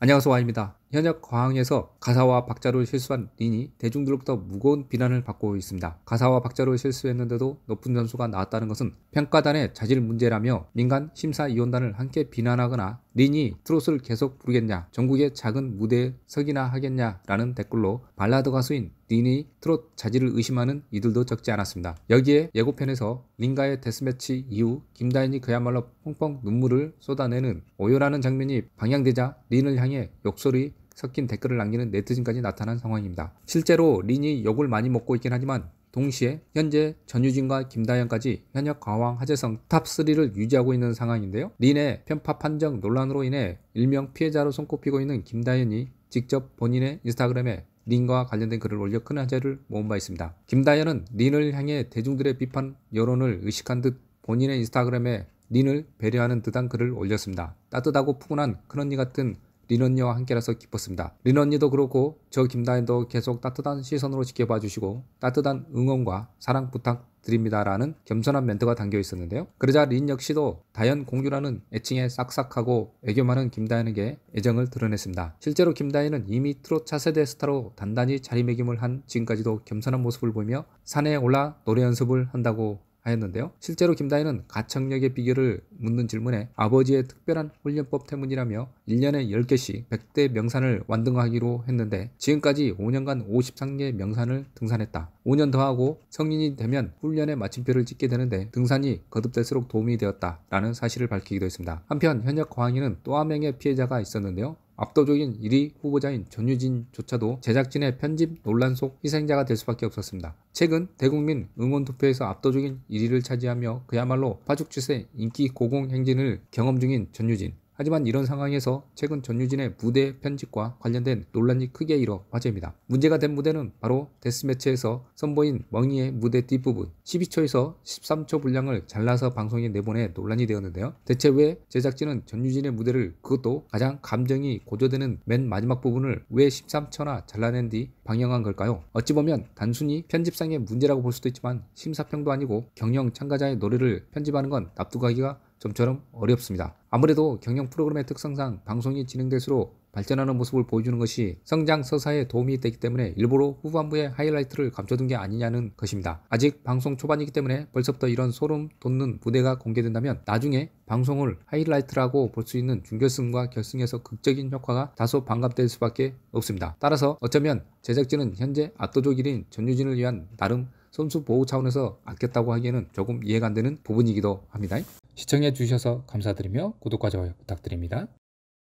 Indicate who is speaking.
Speaker 1: 안녕하세요 와입니다. 현역 과학에서 가사와 박자를 실수한 린이 대중들로부터 무거운 비난을 받고 있습니다. 가사와 박자를 실수했는데도 높은 점수가 나왔다는 것은 평가단의 자질 문제라며 민간 심사위원단을 함께 비난하거나 린이 트로스를 계속 부르겠냐, 전국의 작은 무대에 서기나 하겠냐라는 댓글로 발라드 가수인 린이 트롯 자질을 의심하는 이들도 적지 않았습니다. 여기에 예고편에서 링가의 데스매치 이후 김다인이 그야말로 펑펑 눈물을 쏟아내는 오요라는 장면이 방향되자 린을 향해 욕설이 섞인 댓글을 남기는 네티즌까지 나타난 상황입니다. 실제로 린이 욕을 많이 먹고 있긴 하지만 동시에 현재 전유진과 김다현까지 현역 가왕 하재성 탑3를 유지하고 있는 상황인데요. 린의 편파 판정 논란으로 인해 일명 피해자로 손꼽히고 있는 김다현이 직접 본인의 인스타그램에 린과 관련된 글을 올려 큰 화제를 모은 바 있습니다. 김다현은 린을 향해 대중들의 비판 여론을 의식한 듯 본인의 인스타그램에 린을 배려하는 듯한 글을 올렸습니다. 따뜻하고 푸근한 큰언니 같은 린 언니와 함께라서 기뻤습니다. 린 언니도 그렇고 저 김다현도 계속 따뜻한 시선으로 지켜봐 주시고 따뜻한 응원과 사랑 부탁드립니다라는 겸손한 멘트가 담겨 있었는데요. 그러자 린 역시도 다현 공주라는 애칭에 싹싹하고 애교 많은 김다현에게 애정을 드러냈습니다. 실제로 김다현은 이미 트롯 차세대 스타로 단단히 자리매김을 한 지금까지도 겸손한 모습을 보이며 산에 올라 노래 연습을 한다고 하였는데요. 실제로 김다희는 가창력의 비결을 묻는 질문에 아버지의 특별한 훈련법 때문이라며 1년에 10개씩 100대 명산을 완등하기로 했는데 지금까지 5년간 53개 명산을 등산했다. 5년 더하고 성인이 되면 훈련의 마침표를 찍게 되는데 등산이 거듭될수록 도움이 되었다라는 사실을 밝히기도 했습니다. 한편 현역 과항이는 또 한 명의 피해자가 있었는데요. 압도적인 1위 후보자인 전유진조차도 제작진의 편집 논란 속 희생자가 될 수밖에 없었습니다. 최근 대국민 응원 투표에서 압도적인 1위를 차지하며 그야말로 파죽지세 인기 고공행진을 경험 중인 전유진. 하지만 이런 상황에서 최근 전유진의 무대 편집과 관련된 논란이 크게 일어 화제입니다. 문제가 된 무대는 바로 데스매치에서 선보인 멍이의 무대 뒷부분 12초에서 13초 분량을 잘라서 방송에 내보내 논란이 되었는데요. 대체 왜 제작진은 전유진의 무대를 그것도 가장 감정이 고조되는 맨 마지막 부분을 왜 13초나 잘라낸 뒤 방영한 걸까요? 어찌 보면 단순히 편집상의 문제라고 볼 수도 있지만 심사평도 아니고 경영 참가자의 노래를 편집하는 건 납득하기가 좀처럼 어렵습니다. 아무래도 경영 프로그램의 특성상 방송이 진행될수록 발전하는 모습을 보여주는 것이 성장 서사에 도움이 되기 때문에 일부러 후반부에 하이라이트를 감춰둔 게 아니냐는 것입니다. 아직 방송 초반이기 때문에 벌써부터 이런 소름 돋는 무대가 공개된다면 나중에 방송을 하이라이트라고 볼 수 있는 준결승과 결승에서 극적인 효과가 다소 반감될 수밖에 없습니다. 따라서 어쩌면 제작진은 현재 압도적인 전유진을 위한 나름 선수 보호 차원에서 아꼈다고 하기에는 조금 이해가 안 되는 부분이기도 합니다. 시청해 주셔서 감사드리며 구독과 좋아요 부탁드립니다.